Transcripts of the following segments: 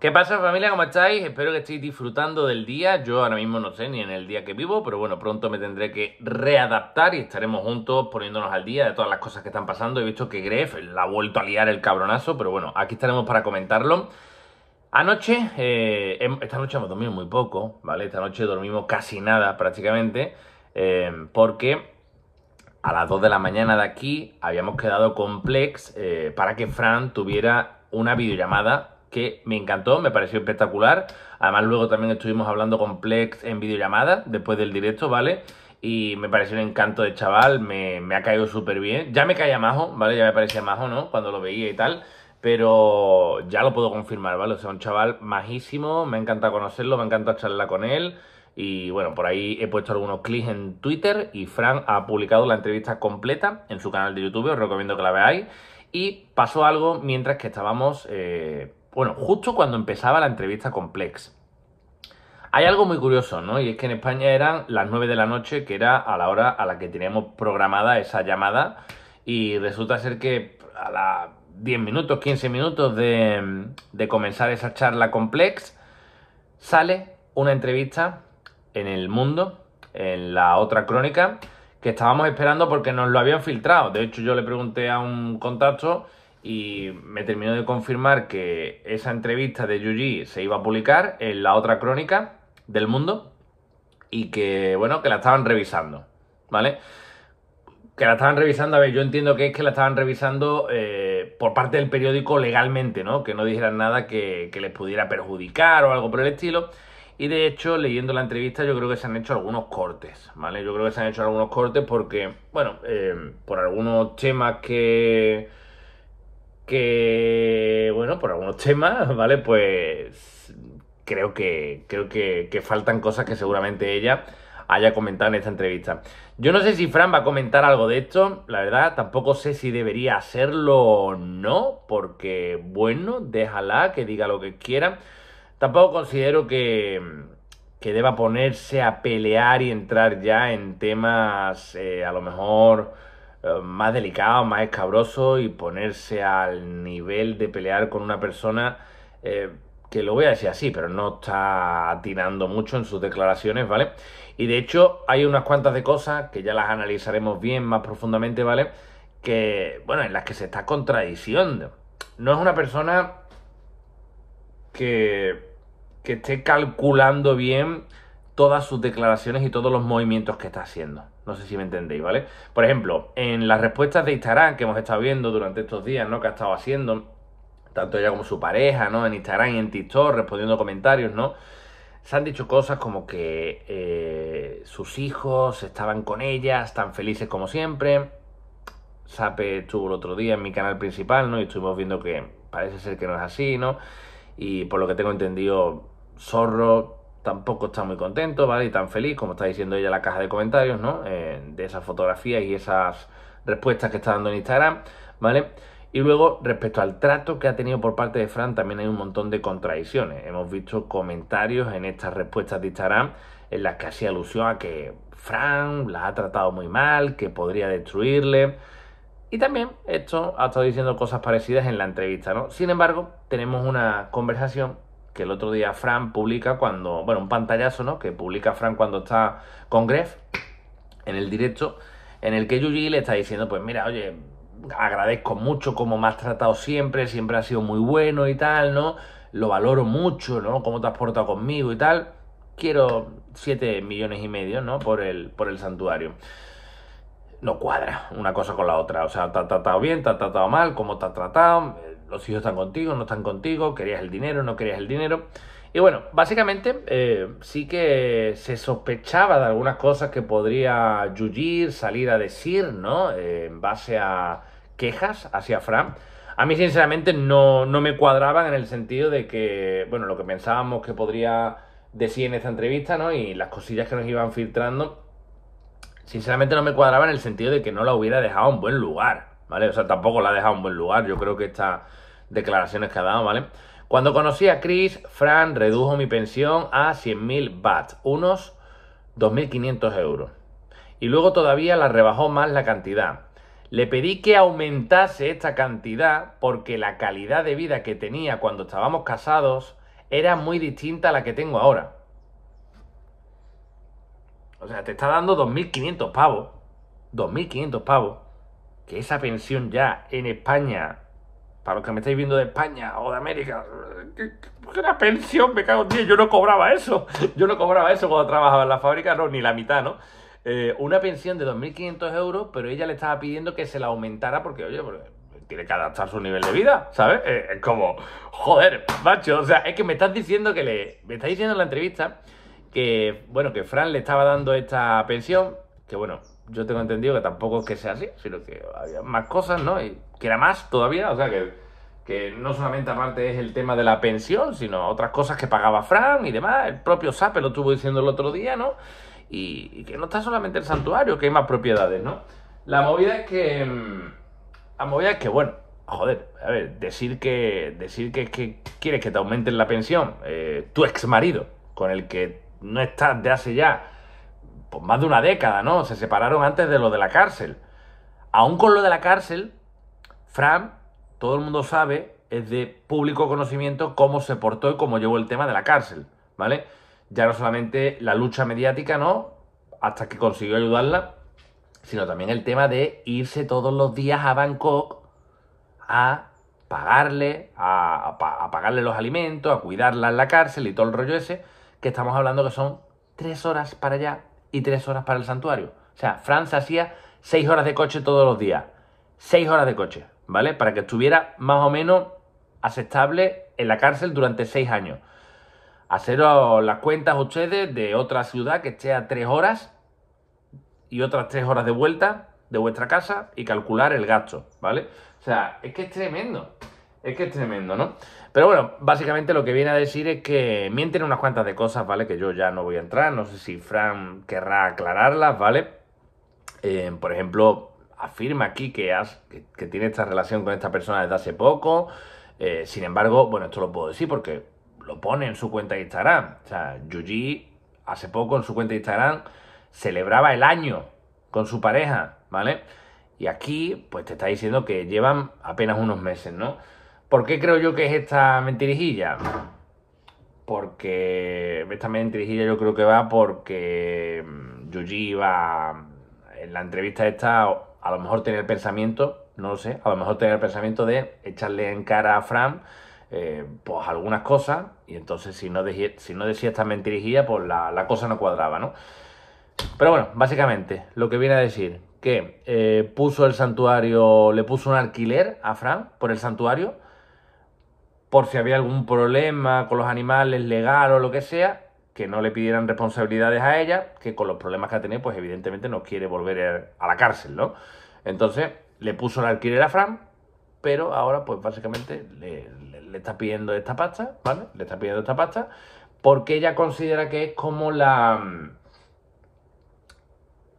¿Qué pasa familia? ¿Cómo estáis? Espero que estéis disfrutando del día. Yo ahora mismo no sé ni en el día que vivo, pero bueno, pronto me tendré que readaptar y estaremos juntos poniéndonos al día de todas las cosas que están pasando. He visto que Gref la ha vuelto a liar el cabronazo, pero bueno, aquí estaremos para comentarlo. Anoche, eh, esta noche hemos dormido muy poco, ¿vale? Esta noche dormimos casi nada prácticamente, eh, porque a las 2 de la mañana de aquí habíamos quedado complex eh, para que Fran tuviera una videollamada que me encantó, me pareció espectacular. Además, luego también estuvimos hablando con Plex en videollamada después del directo, ¿vale? Y me pareció un encanto de chaval, me, ha caído súper bien. Ya me caía majo, ¿vale? Ya me parecía majo, ¿no? Cuando lo veía y tal. Pero ya lo puedo confirmar, ¿vale? O sea, un chaval majísimo, me encanta conocerlo, me encanta charlar con él. Y bueno, por ahí he puesto algunos clics en Twitter y Fran ha publicado la entrevista completa en su canal de YouTube, os recomiendo que la veáis. Y pasó algo mientras que estábamos eh, bueno, justo cuando empezaba la entrevista complex. Hay algo muy curioso, ¿no? Y es que en España eran las 9 de la noche, que era a la hora a la que teníamos programada esa llamada, y resulta ser que a las 10 minutos, 15 minutos de, comenzar esa charla complex, sale una entrevista en El Mundo, en la otra crónica, que estábamos esperando porque nos lo habían filtrado. De hecho, yo le pregunté a un contacto y me terminó de confirmar que esa entrevista de Yuji se iba a publicar en la otra crónica del mundo y que, bueno, que la estaban revisando, ¿vale? Que la estaban revisando, a ver, yo entiendo que es que la estaban revisando eh, por parte del periódico legalmente, ¿no? Que no dijeran nada que, les pudiera perjudicar o algo por el estilo. Y de hecho, leyendo la entrevista, yo creo que se han hecho algunos cortes, ¿vale? Yo creo que se han hecho algunos cortes porque, bueno, eh, por algunos temas que que, bueno, por algunos temas, ¿vale? Pues creo que, creo que, faltan cosas que seguramente ella haya comentado en esta entrevista. Yo no sé si Fran va a comentar algo de esto, la verdad, tampoco sé si debería hacerlo o no, porque bueno, déjala que diga lo que quiera. Tampoco considero que, deba ponerse a pelear y entrar ya en temas eh, a lo mejor eh, más delicado, más escabroso y ponerse al nivel de pelear con una persona eh, que lo voy a decir así, pero no está atinando mucho en sus declaraciones, ¿vale? Y de hecho hay unas cuantas de cosas que ya las analizaremos bien, más profundamente, ¿vale? Que, bueno, en las que se está contradiciendo. No es una persona que, que esté calculando bien todas sus declaraciones y todos los movimientos que está haciendo. No sé si me entendéis, ¿vale? Por ejemplo, en las respuestas de Instagram que hemos estado viendo durante estos días, ¿no? Que ha estado haciendo, tanto ella como su pareja, ¿no? En Instagram y en TikTok, respondiendo comentarios, ¿no? se han dicho cosas como que eh, sus hijos estaban con ellas, tan felices como siempre. Sape estuvo el otro día en mi canal principal, ¿no? Y estuvimos viendo que parece ser que no es así, ¿no? Y por lo que tengo entendido, Zorro tampoco está muy contento, ¿vale? Y tan feliz, como está diciendo ella en la caja de comentarios, ¿no? Eh, de esas fotografías y esas respuestas que está dando en Instagram, ¿vale? Y luego, respecto al trato que ha tenido por parte de Fran, también hay un montón de contradicciones. Hemos visto comentarios en estas respuestas de Instagram en las que hacía alusión a que Fran la ha tratado muy mal, que podría destruirle. Y también esto ha estado diciendo cosas parecidas en la entrevista, ¿no? Sin embargo, tenemos una conversación que el otro día Fran publica cuando, bueno, un pantallazo, ¿no? Que publica Fran cuando está con Gref en el directo, en el que Yuji le está diciendo, pues mira, oye, agradezco mucho cómo me has tratado siempre, siempre has sido muy bueno y tal, ¿no? Lo valoro mucho, ¿no? Cómo te has portado conmigo y tal. Quiero 7 millones y medio, ¿no? Por el, por el santuario no cuadra una cosa con la otra. O sea, te ha tratado bien, te ha tratado mal, cómo te ha tratado, los hijos están contigo, no están contigo, querías el dinero, no querías el dinero. Y bueno, básicamente eh, sí que se sospechaba de algunas cosas que podría Yujir salir a decir, ¿no? Eh, en base a quejas hacia Fran. A mí, sinceramente, no, no me cuadraban en el sentido de que, bueno, lo que pensábamos que podría decir en esta entrevista, ¿no? Y las cosillas que nos iban filtrando, sinceramente no me cuadraban en el sentido de que no la hubiera dejado en buen lugar. ¿vale? O sea, tampoco la ha dejado en buen lugar, yo creo que estas declaraciones que ha dado, ¿vale? Cuando conocí a Chris, Fran redujo mi pensión a 100.000 baht, unos 2.500 euros. Y luego todavía la rebajó más la cantidad. Le pedí que aumentase esta cantidad porque la calidad de vida que tenía cuando estábamos casados era muy distinta a la que tengo ahora. O sea, te está dando 2.500 pavos. 2.500 pavos que esa pensión ya en España, para los que me estáis viendo de España o de América, una pensión, me cago en Dios, yo no cobraba eso, yo no cobraba eso cuando trabajaba en la fábrica, no, ni la mitad, ¿no? Eh, una pensión de 2.500 euros, pero ella le estaba pidiendo que se la aumentara porque, oye, pues, tiene que adaptar su nivel de vida, ¿sabes? Eh, es como, joder, macho, o sea, es que me estás diciendo que le, me estás diciendo en la entrevista que, bueno, que Fran le estaba dando esta pensión, que bueno, yo tengo entendido que tampoco es que sea así, sino que había más cosas, ¿no? Y que era más todavía, o sea, que, que no solamente aparte es el tema de la pensión, sino otras cosas que pagaba Fran y demás. El propio Sape lo estuvo diciendo el otro día, ¿no? Y, que no está solamente el santuario, que hay más propiedades, ¿no? La movida es que. Mm, la movida es que, bueno, joder, a ver, decir que. Decir que, que quieres que te aumenten la pensión, eh, tu ex marido, con el que no estás de hace ya pues más de una década, ¿no? Se separaron antes de lo de la cárcel. Aún con lo de la cárcel, Fran, todo el mundo sabe, es de público conocimiento cómo se portó y cómo llevó el tema de la cárcel, ¿vale? Ya no solamente la lucha mediática, ¿no? Hasta que consiguió ayudarla, sino también el tema de irse todos los días a Bangkok a pagarle, a, pagarle los alimentos, a cuidarla en la cárcel y todo el rollo ese, que estamos hablando que son tres horas para allá, y tres horas para el santuario. O sea, Francia hacía seis horas de coche todos los días. Seis horas de coche, ¿vale? Para que estuviera más o menos aceptable en la cárcel durante seis años. Haceros las cuentas ustedes de otra ciudad que esté a tres horas y otras tres horas de vuelta de vuestra casa y calcular el gasto, ¿vale? O sea, es que es tremendo. Es que es tremendo, ¿no? Pero bueno, básicamente lo que viene a decir es que mienten unas cuantas de cosas, ¿vale? Que yo ya no voy a entrar, no sé si Fran querrá aclararlas, ¿vale? Eh, por ejemplo, afirma aquí que, has, que, tiene esta relación con esta persona desde hace poco. Eh, sin embargo, bueno, esto lo puedo decir porque lo pone en su cuenta de Instagram. O sea, Yuji hace poco en su cuenta de Instagram celebraba el año con su pareja, ¿vale? Y aquí, pues te está diciendo que llevan apenas unos meses, ¿no? ¿Por qué creo yo que es esta mentirijilla? Porque esta mentirijilla yo creo que va porque mm, Yuji iba... en la entrevista esta a lo mejor tenía el pensamiento, no lo sé, a lo mejor tenía el pensamiento de echarle en cara a Fran eh, pues algunas cosas y entonces si no, si no decía esta mentirijilla pues la, cosa no cuadraba, ¿no? Pero bueno, básicamente lo que viene a decir que eh, puso el santuario, le puso un alquiler a Fran por el santuario por si había algún problema con los animales, legal o lo que sea, que no le pidieran responsabilidades a ella, que con los problemas que ha tenido, pues evidentemente no quiere volver a la cárcel, ¿no? Entonces le puso el alquiler a Fran, pero ahora pues básicamente le, está pidiendo esta pasta, ¿vale? Le está pidiendo esta pasta, porque ella considera que es como la... Mm,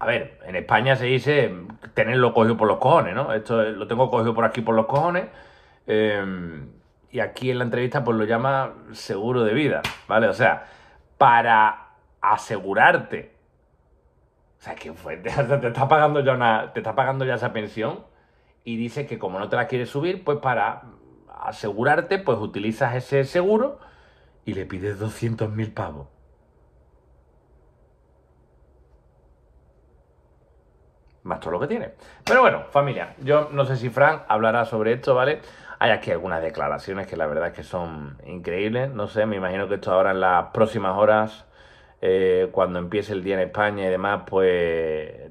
a ver, en España se dice tenerlo cogido por los cojones, ¿no? Esto lo tengo cogido por aquí por los cojones. Em, y aquí en la entrevista pues lo llama seguro de vida, ¿vale? O sea, para asegurarte. O sea, que fue, te, está pagando ya te está pagando ya esa pensión y dice que como no te la quieres subir, pues para asegurarte, pues utilizas ese seguro y le pides 200.000 pavos. Más todo lo que tiene. Pero bueno, familia, yo no sé si Frank hablará sobre esto, ¿vale? Hay aquí algunas declaraciones que la verdad es que son increíbles. No sé, me imagino que esto ahora en las próximas horas, eh, cuando empiece el día en España y demás, pues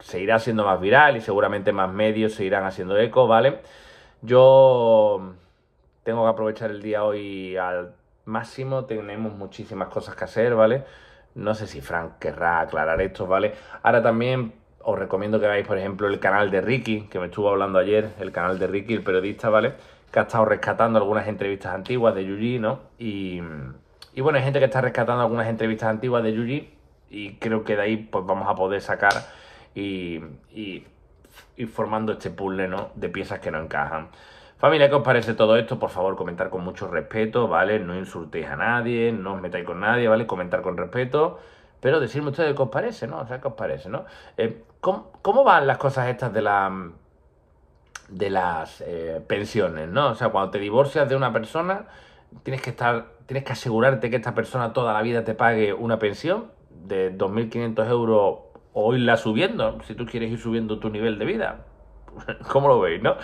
se irá haciendo más viral y seguramente más medios se irán haciendo eco, ¿vale? Yo tengo que aprovechar el día hoy al máximo, tenemos muchísimas cosas que hacer, ¿vale? No sé si Frank querrá aclarar esto, ¿vale? Ahora también os recomiendo que veáis, por ejemplo, el canal de Ricky, que me estuvo hablando ayer, el canal de Ricky, el periodista, ¿vale? Que ha estado rescatando algunas entrevistas antiguas de Yuji, ¿no? Y, y bueno, hay gente que está rescatando algunas entrevistas antiguas de Yuji y creo que de ahí pues vamos a poder sacar y, y, formando este puzzle, ¿no? De piezas que no encajan. Familia, ¿qué os parece todo esto? Por favor, comentar con mucho respeto, ¿vale? No insultéis a nadie, no os metáis con nadie, ¿vale? Comentar con respeto pero decirme ustedes qué os parece, ¿no? O sea, qué os parece, ¿no? Eh, ¿cómo, van las cosas estas de la de las eh, pensiones, ¿no? O sea, cuando te divorcias de una persona, tienes que estar, tienes que asegurarte que esta persona toda la vida te pague una pensión de 2.500 euros o irla subiendo, si tú quieres ir subiendo tu nivel de vida. ¿Cómo lo veis, no?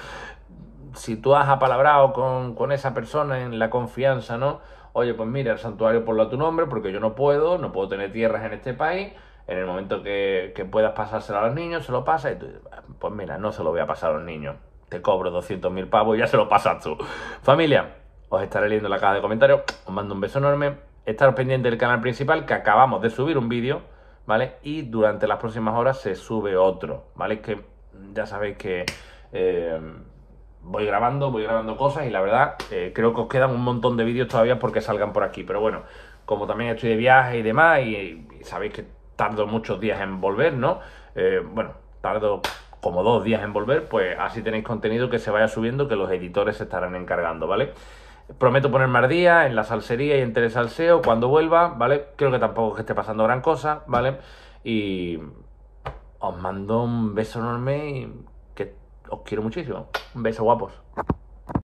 Si tú has apalabrado con esa persona en la confianza, ¿no? oye, pues mira, el santuario ponlo a tu nombre porque yo no puedo, no puedo tener tierras en este país, en el momento que, puedas pasárselo a los niños, se lo pasa pues mira, no se lo voy a pasar a los niños, te cobro 200.000 pavos y ya se lo pasas tú. Familia, os estaré leyendo la caja de comentarios, os mando un beso enorme, estar pendiente del canal principal que acabamos de subir un vídeo, ¿vale? Y durante las próximas horas se sube otro, ¿vale? Que ya sabéis que... Eh, voy grabando, voy grabando cosas y la verdad eh, creo que os quedan un montón de vídeos todavía porque salgan por aquí. Pero bueno, como también estoy de viaje y demás y, sabéis que tardo muchos días en volver, ¿no? Eh, bueno, tardo como dos días en volver, pues así tenéis contenido que se vaya subiendo que los editores se estarán encargando, ¿vale? Prometo ponerme al día en la salsería y en Telesalseo cuando vuelva, ¿vale? Creo que tampoco es que esté pasando gran cosa, ¿vale? Y os mando un beso enorme y os quiero muchísimo. Un beso, guapos.